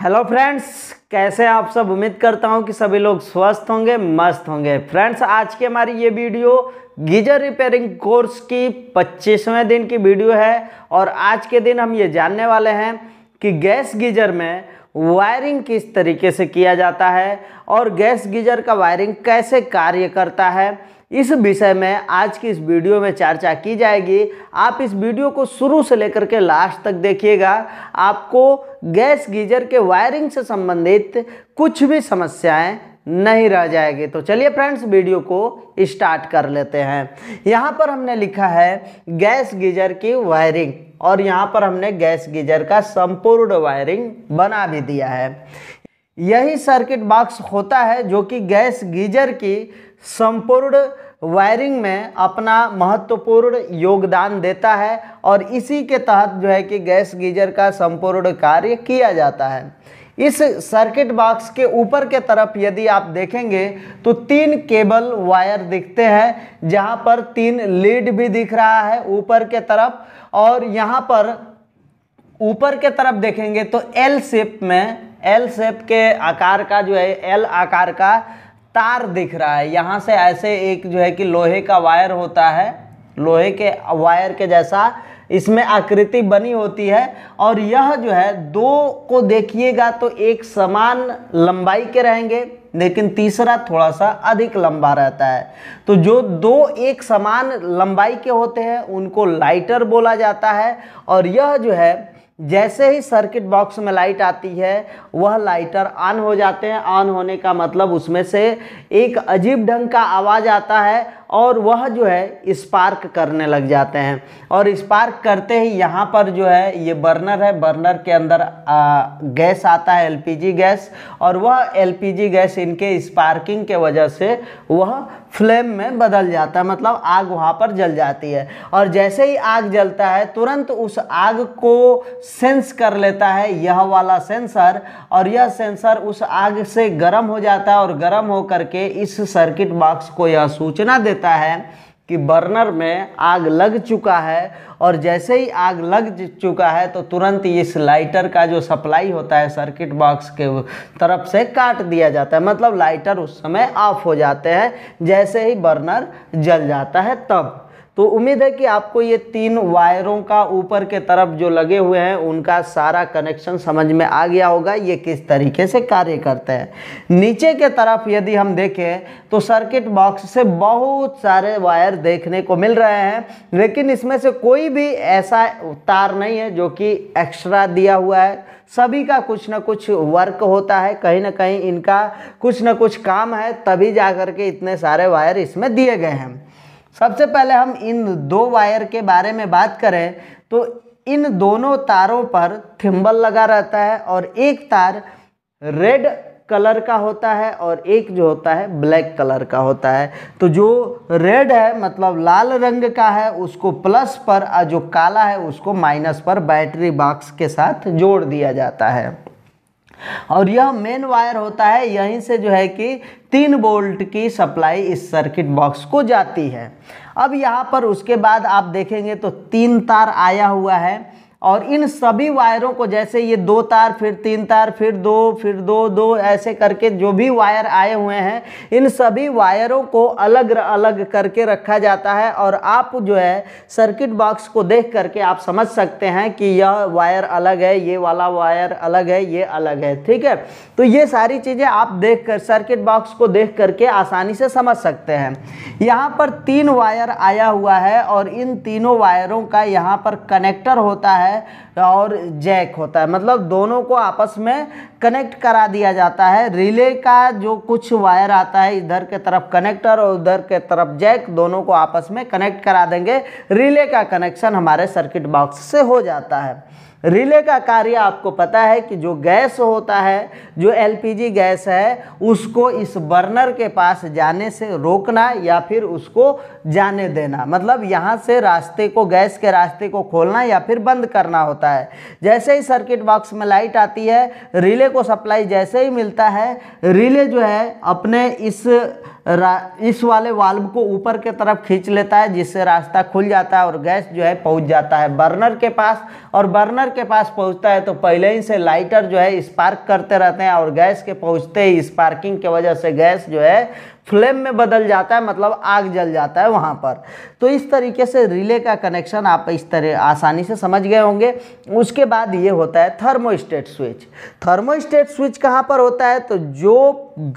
hello friends कैसे आप सब उम्मीद करता हूँ कि सभी लोग स्वस्थ होंगे मस्त होंगे फ्रेंड्स आज की हमारी ये वीडियो गीजर रिपेयरिंग कोर्स की 25वें दिन की वीडियो है और आज के दिन हम ये जानने वाले हैं कि गैस गीजर में वायरिंग किस तरीके से किया जाता है और गैस गीजर का वायरिंग कैसे कार्य करता है इस विषय में आज की इस वीडियो में चर्चा की जाएगी आप इस वीडियो को शुरू से लेकर के लास्ट तक देखिएगा आपको गैस गीजर के वायरिंग से संबंधित कुछ भी समस्याएं नहीं रह जाएगी तो चलिए फ्रेंड्स वीडियो को स्टार्ट कर लेते हैं यहाँ पर हमने लिखा है गैस गीजर की वायरिंग और यहाँ पर हमने गैस गीजर का संपूर्ण वायरिंग बना भी दिया है यही सर्किट बॉक्स होता है जो कि गैस गीजर की संपूर्ण वायरिंग में अपना महत्वपूर्ण योगदान देता है और इसी के तहत जो है कि गैस गीजर का संपूर्ण कार्य किया जाता है इस सर्किट बॉक्स के ऊपर के तरफ यदि आप देखेंगे तो तीन केबल वायर दिखते हैं जहां पर तीन लीड भी दिख रहा है ऊपर के तरफ और यहां पर ऊपर के तरफ देखेंगे तो एल शेप में एल शेप के आकार का जो है एल आकार का तार दिख रहा है यहाँ से ऐसे एक जो है कि लोहे का वायर होता है लोहे के वायर के जैसा इसमें आकृति बनी होती है और यह जो है दो को देखिएगा तो एक समान लंबाई के रहेंगे लेकिन तीसरा थोड़ा सा अधिक लंबा रहता है तो जो दो एक समान लंबाई के होते हैं उनको लाइटर बोला जाता है और यह जो है जैसे ही सर्किट बॉक्स में लाइट आती है वह लाइटर ऑन हो जाते हैं ऑन होने का मतलब उसमें से एक अजीब ढंग का आवाज़ आता है और वह जो है स्पार्क करने लग जाते हैं और स्पार्क करते ही यहाँ पर जो है ये बर्नर है बर्नर के अंदर आ, गैस आता है एलपीजी गैस और वह एलपीजी गैस इनके स्पार्किंग के वजह से वह फ्लेम में बदल जाता है मतलब आग वहाँ पर जल जाती है और जैसे ही आग जलता है तुरंत उस आग को सेंस कर लेता है यह वाला सेंसर और यह सेंसर उस आग से गर्म हो जाता है और गर्म हो करके इस सर्किट बॉक्स को यह सूचना देता देता है कि बर्नर में आग लग चुका है और जैसे ही आग लग चुका है तो तुरंत इस लाइटर का जो सप्लाई होता है सर्किट बॉक्स के तरफ से काट दिया जाता है मतलब लाइटर उस समय ऑफ हो जाते हैं जैसे ही बर्नर जल जाता है तब तो उम्मीद है कि आपको ये तीन वायरों का ऊपर के तरफ जो लगे हुए हैं उनका सारा कनेक्शन समझ में आ गया होगा ये किस तरीके से कार्य करते हैं नीचे के तरफ यदि हम देखें तो सर्किट बॉक्स से बहुत सारे वायर देखने को मिल रहे हैं लेकिन इसमें से कोई भी ऐसा तार नहीं है जो कि एक्स्ट्रा दिया हुआ है सभी का कुछ ना कुछ वर्क होता है कहीं ना कहीं इनका कुछ ना कुछ काम है तभी जा करके इतने सारे वायर इसमें दिए गए हैं सबसे पहले हम इन दो वायर के बारे में बात करें तो इन दोनों तारों पर थिम्बल लगा रहता है और एक तार रेड कलर का होता है और एक जो होता है ब्लैक कलर का होता है तो जो रेड है मतलब लाल रंग का है उसको प्लस पर और जो काला है उसको माइनस पर बैटरी बॉक्स के साथ जोड़ दिया जाता है और यह मेन वायर होता है यहीं से जो है कि तीन बोल्ट की सप्लाई इस सर्किट बॉक्स को जाती है अब यहाँ पर उसके बाद आप देखेंगे तो तीन तार आया हुआ है और इन सभी वायरों को जैसे ये दो तार फिर तीन तार फिर दो फिर दो दो ऐसे करके जो भी वायर आए हुए हैं इन सभी वायरों को अलग अलग करके रखा जाता है और आप जो है सर्किट बॉक्स को देख करके आप समझ सकते हैं कि यह वायर अलग है ये वाला वायर अलग है ये अलग है ठीक है तो ये सारी चीज़ें आप देख कर सर्किट बॉक्स को देख करके आसानी से समझ सकते हैं यहाँ पर तीन वायर आया हुआ है और इन तीनों वायरों का यहाँ पर कनेक्टर होता है है और जैक होता है मतलब दोनों को आपस में कनेक्ट करा दिया जाता है रिले का जो कुछ वायर आता है इधर के तरफ कनेक्टर और उधर के तरफ जैक दोनों को आपस में कनेक्ट करा देंगे रिले का कनेक्शन हमारे सर्किट बॉक्स से हो जाता है रिले का कार्य आपको पता है कि जो गैस होता है जो एलपीजी गैस है उसको इस बर्नर के पास जाने से रोकना या फिर उसको जाने देना मतलब यहाँ से रास्ते को गैस के रास्ते को खोलना या फिर बंद करना होता है जैसे ही सर्किट बॉक्स में लाइट आती है रिले को सप्लाई जैसे ही मिलता है रिले जो है अपने इस इस वाले वाल्व को ऊपर के तरफ खींच लेता है जिससे रास्ता खुल जाता है और गैस जो है पहुंच जाता है बर्नर के पास और बर्नर के पास पहुंचता है तो पहले ही से लाइटर जो है स्पार्क करते रहते हैं और गैस के पहुंचते ही स्पार्किंग की वजह से गैस जो है फ्लेम में बदल जाता है मतलब आग जल जाता है वहाँ पर तो इस तरीके से रिले का कनेक्शन आप इस तरह आसानी से समझ गए होंगे उसके बाद ये होता है थर्मोस्टेट स्विच थर्मोस्टेट स्विच कहाँ पर होता है तो जो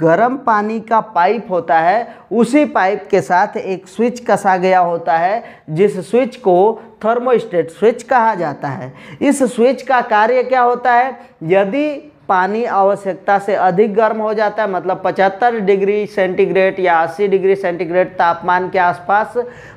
गर्म पानी का पाइप होता है उसी पाइप के साथ एक स्विच कसा गया होता है जिस स्विच को थर्मोस्टेट स्विच कहा जाता है इस स्विच का कार्य क्या होता है यदि पानी आवश्यकता से अधिक गर्म हो जाता है मतलब 75 डिग्री सेंटीग्रेड या 80 डिग्री सेंटीग्रेड तापमान के आसपास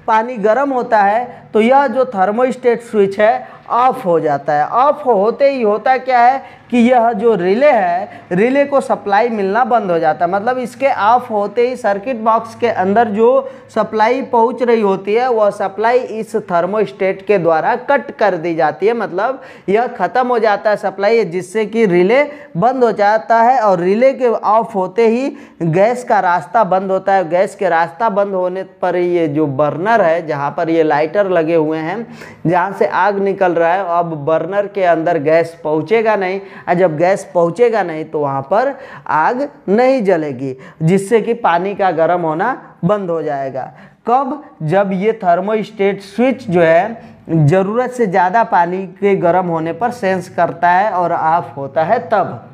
पानी गर्म होता है तो यह जो थर्मोस्टेट स्विच है ऑफ हो जाता है ऑफ होते ही होता क्या है कि यह जो रिले है रिले को सप्लाई मिलना बंद हो जाता है मतलब इसके ऑफ होते ही सर्किट बॉक्स के अंदर जो सप्लाई पहुंच रही होती है वह सप्लाई इस थर्मोस्टेट के द्वारा कट कर दी जाती है मतलब यह ख़त्म हो जाता है सप्लाई जिससे कि रिले बंद हो जाता है और रिले के ऑफ होते ही गैस का रास्ता बंद होता है गैस के रास्ता बंद होने पर ये जो बर्नर है जहाँ पर ये लाइटर लगे हुए हैं जहाँ से आग निकल रहा है अब बर्नर के अंदर गैस पहुंचेगा नहीं और जब गैस पहुंचेगा नहीं तो वहां पर आग नहीं जलेगी जिससे कि पानी का गर्म होना बंद हो जाएगा कब जब ये थर्मोस्टेट स्विच जो है ज़रूरत से ज़्यादा पानी के गर्म होने पर सेंस करता है और ऑफ होता है तब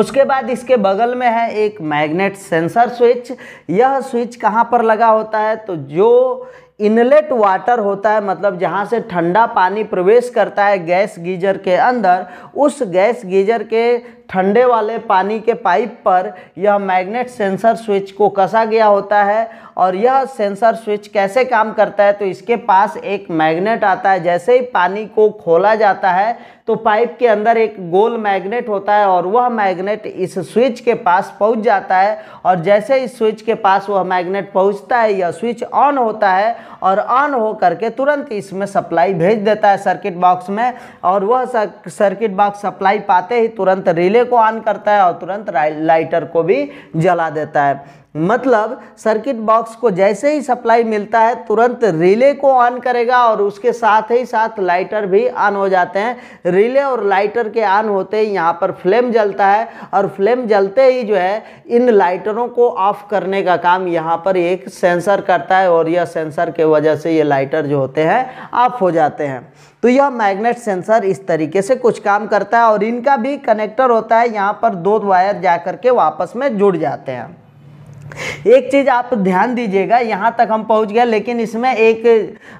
उसके बाद इसके बगल में है एक मैग्नेट सेंसर स्विच यह स्विच कहाँ पर लगा होता है तो जो इनलेट वाटर होता है मतलब जहाँ से ठंडा पानी प्रवेश करता है गैस गीजर के अंदर उस गैस गीजर के ठंडे वाले पानी के पाइप पर यह मैग्नेट सेंसर स्विच को कसा गया होता है और यह सेंसर स्विच कैसे काम करता है तो इसके पास एक मैग्नेट आता है जैसे ही पानी को खोला जाता है तो पाइप के अंदर एक गोल मैग्नेट होता है और वह मैग्नेट इस स्विच के पास पहुंच जाता है और जैसे इस स्विच के पास वह मैग्नेट पहुंचता है यह स्विच ऑन होता है और ऑन हो करके तुरंत इसमें सप्लाई भेज देता है सर्किट बॉक्स में और वह सर्किट बॉक्स सप्लाई पाते ही तुरंत रिले को ऑन करता है और तुरंत लाइटर को भी जला देता है मतलब सर्किट बॉक्स को जैसे ही सप्लाई मिलता है तुरंत रिले को ऑन करेगा और उसके साथ ही साथ लाइटर भी ऑन हो जाते हैं रिले और लाइटर के ऑन होते ही यहाँ पर फ्लेम जलता है और फ्लेम जलते ही जो है इन लाइटरों को ऑफ करने का काम यहाँ पर एक सेंसर करता है और यह सेंसर के वजह से ये लाइटर जो होते हैं ऑफ हो जाते हैं तो यह मैग्नेट सेंसर इस तरीके से कुछ काम करता है और इनका भी कनेक्टर होता है यहाँ पर दो वायर जा करके वापस में जुड़ जाते हैं एक चीज़ आप ध्यान दीजिएगा यहाँ तक हम पहुँच गए लेकिन इसमें एक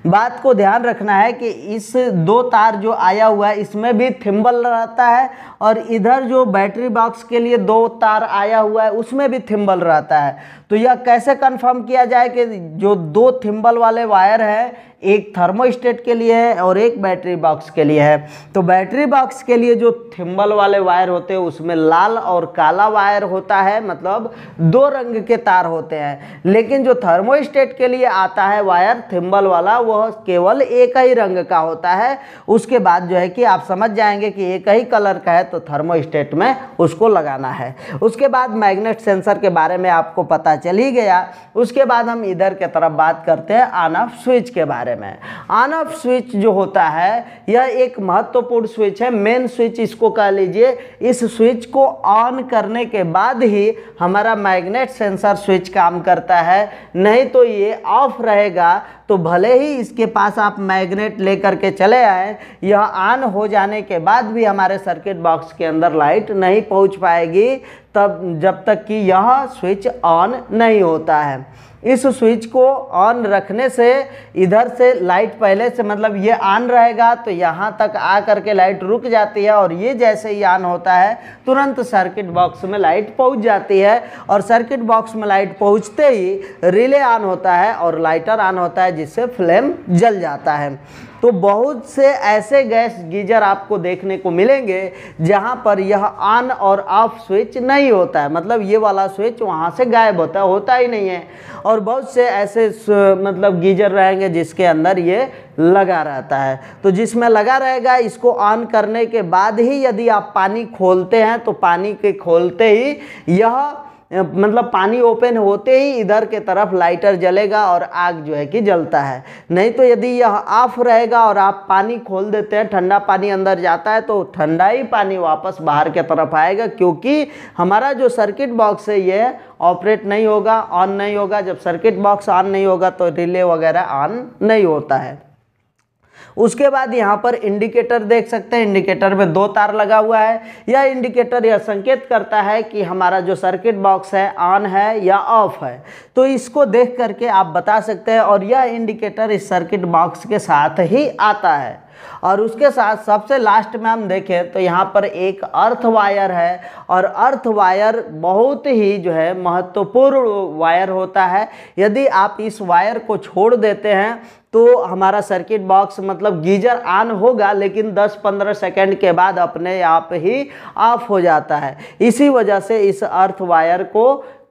बात को ध्यान रखना है कि इस दो तार जो आया हुआ है इसमें भी थिम्बल रहता है और इधर जो बैटरी बॉक्स के लिए दो तार आया हुआ है उसमें भी थिम्बल रहता है तो यह कैसे कंफर्म किया जाए कि जो दो थिम्बल वाले वायर हैं एक थर्मोस्टेट के लिए है और एक बैटरी बॉक्स के लिए है तो बैटरी बॉक्स के लिए जो थिम्बल वाले वायर होते हैं उसमें लाल और काला वायर होता है मतलब दो रंग के तार होते हैं लेकिन जो थर्मोस्टेट के लिए आता है वायर थिम्बल वाला वह केवल एक ही रंग का होता है उसके बाद जो है कि आप समझ जाएंगे कि एक ही कलर का है तो थर्मोस्टेट में उसको लगाना है उसके बाद मैग्नेट सेंसर के बारे में आपको पता चल ही गया उसके बाद हम इधर के तरफ बात करते हैं आना ऑफ स्विच के बारे बारे में ऑन ऑफ स्विच जो होता है यह एक महत्वपूर्ण स्विच है मेन स्विच इसको कह लीजिए इस स्विच को ऑन करने के बाद ही हमारा मैग्नेट सेंसर स्विच काम करता है नहीं तो ये ऑफ रहेगा तो भले ही इसके पास आप मैग्नेट लेकर के चले आए यह ऑन हो जाने के बाद भी हमारे सर्किट बॉक्स के अंदर लाइट नहीं पहुंच पाएगी तब जब तक कि यह स्विच ऑन नहीं होता है इस स्विच को ऑन रखने से इधर से लाइट पहले से मतलब ये ऑन रहेगा तो यहाँ तक आ करके लाइट रुक जाती है और ये जैसे ही ऑन होता है तुरंत सर्किट बॉक्स में लाइट पहुँच जाती है और सर्किट बॉक्स में लाइट पहुँचते ही रिले ऑन होता है और लाइटर ऑन होता है जिससे फ्लेम जल जाता है तो बहुत से ऐसे गैस गीजर आपको देखने को मिलेंगे जहां पर यह ऑन और ऑफ स्विच नहीं होता है मतलब ये वाला स्विच वहां से गायब होता है होता ही नहीं है और बहुत से ऐसे मतलब गीजर रहेंगे जिसके अंदर ये लगा रहता है तो जिसमें लगा रहेगा इसको ऑन करने के बाद ही यदि आप पानी खोलते हैं तो पानी के खोलते ही यह मतलब पानी ओपन होते ही इधर के तरफ लाइटर जलेगा और आग जो है कि जलता है नहीं तो यदि यह ऑफ रहेगा और आप पानी खोल देते हैं ठंडा पानी अंदर जाता है तो ठंडा ही पानी वापस बाहर के तरफ आएगा क्योंकि हमारा जो सर्किट बॉक्स है ये ऑपरेट नहीं होगा ऑन नहीं होगा जब सर्किट बॉक्स ऑन नहीं होगा तो रिले वगैरह ऑन नहीं होता है उसके बाद यहाँ पर इंडिकेटर देख सकते हैं इंडिकेटर में दो तार लगा हुआ है यह इंडिकेटर यह संकेत करता है कि हमारा जो सर्किट बॉक्स है ऑन है या ऑफ है तो इसको देख करके आप बता सकते हैं और यह इंडिकेटर इस सर्किट बॉक्स के साथ ही आता है और उसके साथ सबसे लास्ट में हम देखें तो यहाँ पर एक अर्थ वायर है और अर्थ वायर बहुत ही जो है महत्वपूर्ण वायर होता है यदि आप इस वायर को छोड़ देते हैं तो हमारा सर्किट बॉक्स मतलब गीजर ऑन होगा लेकिन 10-15 सेकंड के बाद अपने आप ही ऑफ हो जाता है इसी वजह से इस अर्थ वायर को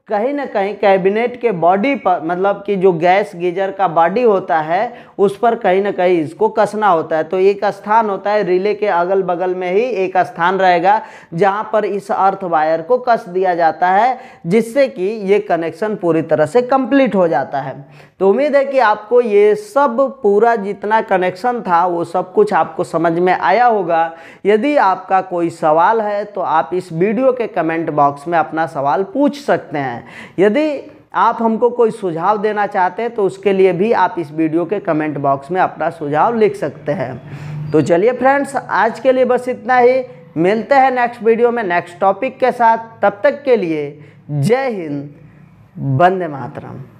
कहीं ना कहीं कैबिनेट के बॉडी पर मतलब कि जो गैस गीजर का बॉडी होता है उस पर कहीं ना कहीं इसको कसना होता है तो एक स्थान होता है रिले के अगल बगल में ही एक स्थान रहेगा जहां पर इस अर्थ वायर को कस दिया जाता है जिससे कि ये कनेक्शन पूरी तरह से कंप्लीट हो जाता है तो उम्मीद है कि आपको ये सब पूरा जितना कनेक्शन था वो सब कुछ आपको समझ में आया होगा यदि आपका कोई सवाल है तो आप इस वीडियो के कमेंट बॉक्स में अपना सवाल पूछ सकते हैं हैं यदि आप हमको कोई सुझाव देना चाहते हैं तो उसके लिए भी आप इस वीडियो के कमेंट बॉक्स में अपना सुझाव लिख सकते हैं तो चलिए फ्रेंड्स आज के लिए बस इतना ही मिलते हैं नेक्स्ट वीडियो में नेक्स्ट टॉपिक के साथ तब तक के लिए जय हिंद वंदे मातरम